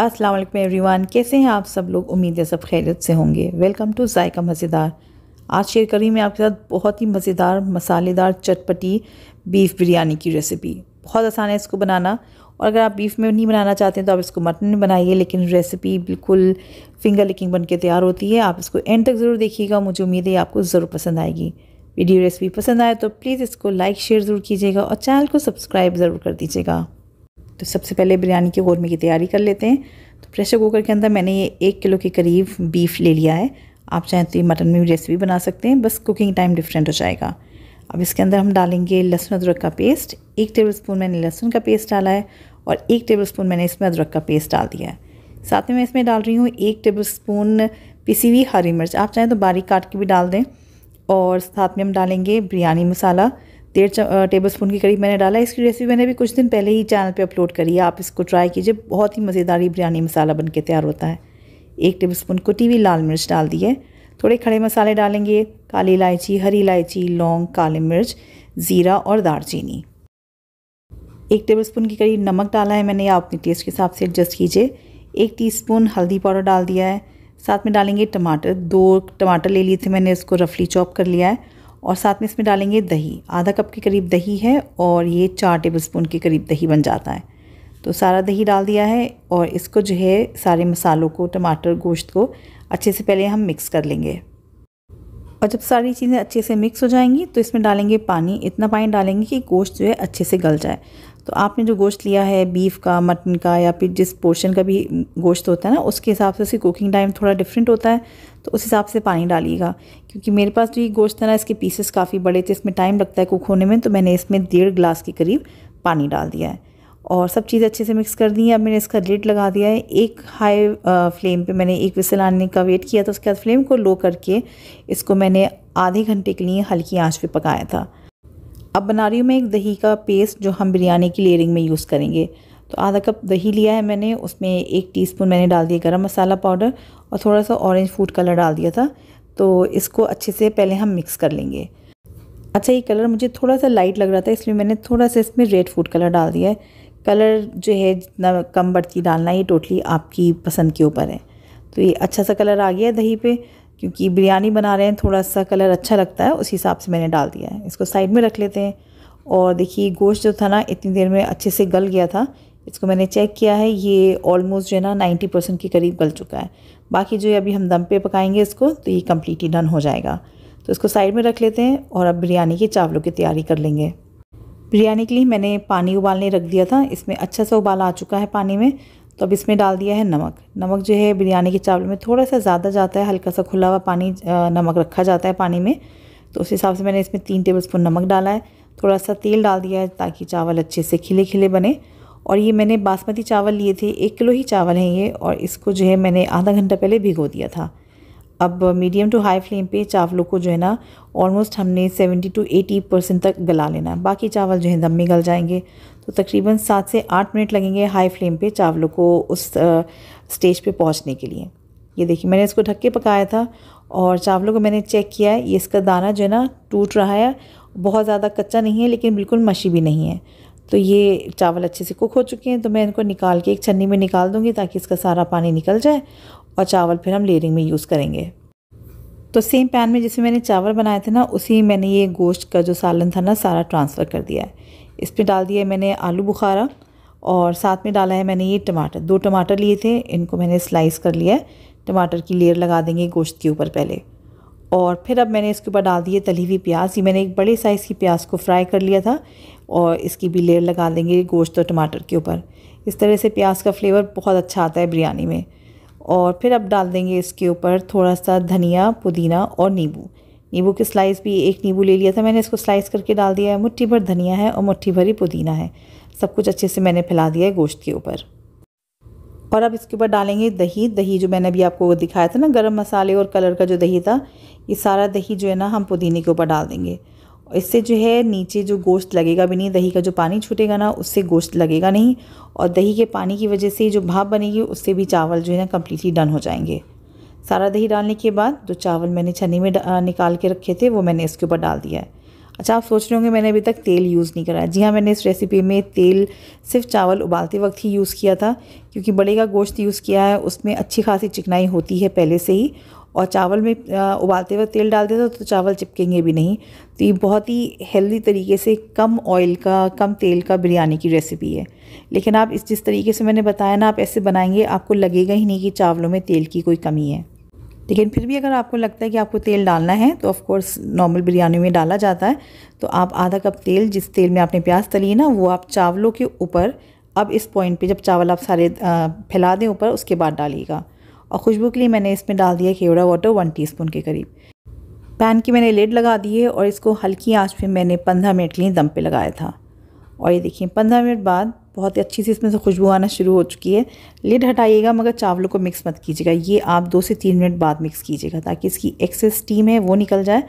अस्सलाम वालेकुम एवरीवन कैसे हैं आप सब लोग उम्मीद है सब खैरियत से होंगे वेलकम टू जायका मज़ेदार आज शेयर कर रही मैं आपके साथ बहुत ही मज़ेदार मसालेदार चटपटी बीफ बिरयानी की रेसिपी बहुत आसान है इसको बनाना और अगर आप बीफ में नहीं बनाना चाहते हैं तो आप इसको मटन में बनाइए लेकिन रेसिपी बिल्कुल फिंगर लिकिंग बन के तैयार होती है आप इसको एंड तक ज़रूर देखिएगा मुझे उम्मीद है आपको ज़रूर पसंद आएगी वीडियो रेसिपी पसंद आए तो प्लीज़ इसको लाइक शेयर ज़रूर कीजिएगा और चैनल को सब्सक्राइब ज़रूर कर दीजिएगा तो सबसे पहले बिरयानी के कौरमे की तैयारी कर लेते हैं तो प्रेशर कुकर के अंदर मैंने ये एक किलो के करीब बीफ ले लिया है आप चाहें तो ये मटन में भी रेसिपी बना सकते हैं बस कुकिंग टाइम डिफरेंट हो जाएगा अब इसके अंदर हम डालेंगे लहसुन अदरक का पेस्ट एक टेबल स्पून मैंने लहसुन का पेस्ट डाला है और एक टेबल स्पून मैंने इसमें अदरक का पेस्ट डाल दिया है साथ में मैं इसमें डाल रही हूँ एक टेबल स्पून पिसी हुई हरी मिर्च आप चाहें तो बारीक काट के भी डाल दें और साथ में हम डालेंगे बिरयानी मसाला डेढ़ टेबल स्पून के करीब मैंने डाला इसकी रेसिपी मैंने भी कुछ दिन पहले ही चैनल पे अपलोड करी है आप इसको ट्राई कीजिए बहुत ही मज़ेदारी बिरयानी मसाला बन के तैयार होता है एक टेबल स्पून कुटी हुई लाल मिर्च डाल दिए थोड़े खड़े मसाले डालेंगे काली इलायची हरी इलायची लौंग काली मिर्च ज़ीरा और दारचीनी एक टेबल स्पून के करीब नमक डाला है मैंने आप अपने टेस्ट के हिसाब से एडजस्ट कीजिए एक स्पून हल्दी पाउडर डाल दिया है साथ में डालेंगे टमाटर दो टमाटर ले लिए थे मैंने इसको रफली चॉप कर लिया है और साथ में इसमें डालेंगे दही आधा कप के करीब दही है और ये चार टेबल स्पून के करीब दही बन जाता है तो सारा दही डाल दिया है और इसको जो है सारे मसालों को टमाटर गोश्त को अच्छे से पहले हम मिक्स कर लेंगे और जब सारी चीज़ें अच्छे से मिक्स हो जाएंगी तो इसमें डालेंगे पानी इतना पानी डालेंगे कि गोश्त जो है अच्छे से गल जाए तो आपने जो गोश्त लिया है बीफ़ का मटन का या फिर जिस पोर्शन का भी गोश्त होता है ना उसके हिसाब से उसकी कुकिंग टाइम थोड़ा डिफरेंट होता है तो उस हिसाब से पानी डालिएगा क्योंकि मेरे पास जो ये गोश्त है ना इसके पीसेस काफ़ी बड़े थे इसमें टाइम लगता है कुक होने में तो मैंने इसमें डेढ़ ग्लास के करीब पानी डाल दिया है और सब चीज़ अच्छे से मिक्स कर दी है अब मैंने इसका लिड लगा दिया है एक हाई फ्लेम पे मैंने एक विसल आने का वेट किया था उसके बाद फ्लेम को लो करके इसको मैंने आधे घंटे के लिए हल्की आंच पे पकाया था अब बना रही हूँ मैं एक दही का पेस्ट जो हम बिरयानी की लेयरिंग में यूज़ करेंगे तो आधा कप दही लिया है मैंने उसमें एक टी मैंने डाल दिया गर्म मसाला पाउडर और थोड़ा सा ऑरेंज फूड कलर डाल दिया था तो इसको अच्छे से पहले हम मिक्स कर लेंगे अच्छा ये कलर मुझे थोड़ा सा लाइट लग रहा था इसलिए मैंने थोड़ा सा इसमें रेड फूड कलर डाल दिया है कलर जो है जितना कम बढ़ती डालना ये टोटली आपकी पसंद के ऊपर है तो ये अच्छा सा कलर आ गया दही पे क्योंकि बिरयानी बना रहे हैं थोड़ा सा कलर अच्छा लगता है उस हिसाब से मैंने डाल दिया है इसको साइड में रख लेते हैं और देखिए गोश्त जो था ना इतनी देर में अच्छे से गल गया था इसको मैंने चेक किया है ये ऑलमोस्ट जो है ना नाइन्टी परसेंट के करीब गल चुका है बाकी जो है अभी हम दम पे पकाएंगे इसको तो ये कम्प्लीटली डन हो जाएगा तो इसको साइड में रख लेते हैं और अब बिरयानी के चावलों की तैयारी कर लेंगे बिरयानी के लिए मैंने पानी उबालने रख दिया था इसमें अच्छा सा उबाल आ चुका है पानी में तो अब इसमें डाल दिया है नमक नमक जो है बिरयानी के चावल में थोड़ा सा ज़्यादा जाता है हल्का सा खुला हुआ पानी नमक रखा जाता है पानी में तो उस हिसाब से मैंने इसमें तीन टेबल स्पून नमक डाला है थोड़ा सा तेल डाल दिया है ताकि चावल अच्छे से खिले खिले बने और ये मैंने बासमती चावल लिए थे एक किलो ही चावल हैं ये और इसको जो है मैंने आधा घंटा पहले भिगो दिया था अब मीडियम टू हाई फ्लेम पे चावलों को जो है ना ऑलमोस्ट हमने 70 टू 80 परसेंट तक गला लेना है बाकी चावल जो है दम में गल जाएंगे तो तकरीबन सात से आठ मिनट लगेंगे हाई फ्लेम पे चावलों को उस स्टेज पे पहुंचने के लिए ये देखिए मैंने इसको ढक के पकाया था और चावलों को मैंने चेक किया है ये इसका दाना जो है ना टूट रहा है बहुत ज़्यादा कच्चा नहीं है लेकिन बिल्कुल मशी भी नहीं है तो ये चावल अच्छे से कुक हो चुके हैं तो मैं इनको निकाल के एक छन्नी में निकाल दूँगी ताकि इसका सारा पानी निकल जाए और चावल फिर हम लेयरिंग में यूज़ करेंगे तो सेम पैन में जिसमें मैंने चावल बनाए थे ना उसी मैंने ये गोश्त का जो सालन था ना सारा ट्रांसफ़र कर दिया है इसमें डाल दिया मैंने आलू बुखारा और साथ में डाला है मैंने ये टमाटर दो टमाटर लिए थे इनको मैंने स्लाइस कर लिया है टमाटर की लेयर लगा देंगे गोश्त के ऊपर पहले और फिर अब मैंने इसके ऊपर डाल दिए तली हुई प्याज ये मैंने एक बड़े साइज़ की प्याज को फ्राई कर लिया था और इसकी भी लेयर लगा देंगे गोश्त और टमाटर के ऊपर इस तरह से प्याज का फ्लेवर बहुत अच्छा आता है बिरयानी में और फिर अब डाल देंगे इसके ऊपर थोड़ा सा धनिया पुदीना और नींबू नींबू की स्लाइस भी एक नींबू ले लिया था मैंने इसको स्लाइस करके डाल दिया है मुट्ठी भर धनिया है और मुट्ठी भर ही पुदीना है सब कुछ अच्छे से मैंने फैला दिया है गोश्त के ऊपर और अब इसके ऊपर डालेंगे दही दही जो मैंने अभी आपको दिखाया था ना गर्म मसाले और कलर का जो दही था ये सारा दही जो है ना हम पुदीने के ऊपर डाल देंगे इससे जो है नीचे जो गोश्त लगेगा भी नहीं दही का जो पानी छूटेगा ना उससे गोश्त लगेगा नहीं और दही के पानी की वजह से जो भाप बनेगी उससे भी चावल जो है ना कम्प्लीटली डन हो जाएंगे सारा दही डालने के बाद जो चावल मैंने छन्नी में निकाल के रखे थे वो मैंने इसके ऊपर डाल दिया है अच्छा आप सोच रहे होंगे मैंने अभी तक तेल यूज़ नहीं करा जी हाँ मैंने इस रेसिपी में तेल सिर्फ चावल उबालते वक्त ही यूज़ किया था क्योंकि बड़े का गोश्त यूज़ किया है उसमें अच्छी खासी चिकनाई होती है पहले से ही और चावल में उबालते हुए तेल डाल देते तो चावल चिपकेंगे भी नहीं तो ये बहुत ही हेल्दी तरीके से कम ऑयल का कम तेल का बिरयानी की रेसिपी है लेकिन आप इस जिस तरीके से मैंने बताया ना आप ऐसे बनाएंगे आपको लगेगा ही नहीं कि चावलों में तेल की कोई कमी है लेकिन फिर भी अगर आपको लगता है कि आपको तेल डालना है तो ऑफ़ कोर्स नॉर्मल बिरयानी में डाला जाता है तो आप आधा कप तेल जिस तेल में आपने प्याज तली है ना वो आप चावलों के ऊपर अब इस पॉइंट पे जब चावल आप सारे फैला दें ऊपर उसके बाद डालिएगा और खुशबू के लिए मैंने इसमें डाल दिया केवड़ा वाटर वन टी के करीब पैन की मैंने लेड लगा दी है और इसको हल्की आँच पर मैंने पंद्रह मिनट के लिए दम पर लगाया था और ये देखिए पंद्रह मिनट बाद बहुत ही अच्छी सी इसमें से खुशबू आना शुरू हो चुकी है लिड हटाइएगा मगर चावलों को मिक्स मत कीजिएगा ये आप दो से तीन मिनट बाद मिक्स कीजिएगा ताकि इसकी एक्सेस स्टीम है वो निकल जाए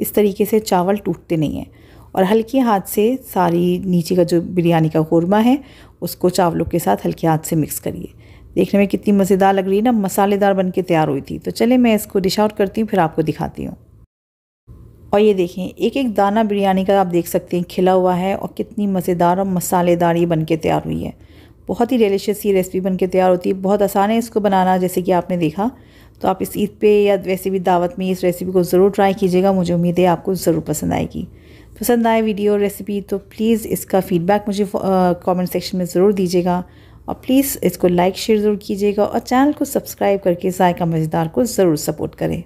इस तरीके से चावल टूटते नहीं हैं और हल्के हाथ से सारी नीचे का जो बिरयानी का कौरमा है उसको चावलों के साथ हल्के हाथ से मिक्स करिए देखने में कितनी मज़ेदार लग रही है ना मसालेदार बन के तैयार हुई थी तो चले मैं इसको डिश आउट करती हूँ फिर आपको दिखाती हूँ और ये देखें एक एक दाना बिरयानी का आप देख सकते हैं खिला हुआ है और कितनी मज़ेदार और मसालेदार ये बन के तैयार हुई है बहुत ही डेलीशियस ये रेसिपी बन के तैयार होती है बहुत आसान है इसको बनाना जैसे कि आपने देखा तो आप इस ईद पे या वैसे भी दावत में इस रेसिपी को ज़रूर ट्राई कीजिएगा मुझे उम्मीद है आपको ज़रूर पसंद आएगी पसंद आए वीडियो रेसिपी तो प्लीज़ इसका फ़ीडबैक मुझे कमेंट सेक्शन में ज़रूर दीजिएगा और प्लीज़ इसको लाइक शेयर ज़रूर कीजिएगा और चैनल को सब्सक्राइब करके जायका मज़ेदार को ज़रूर सपोर्ट करें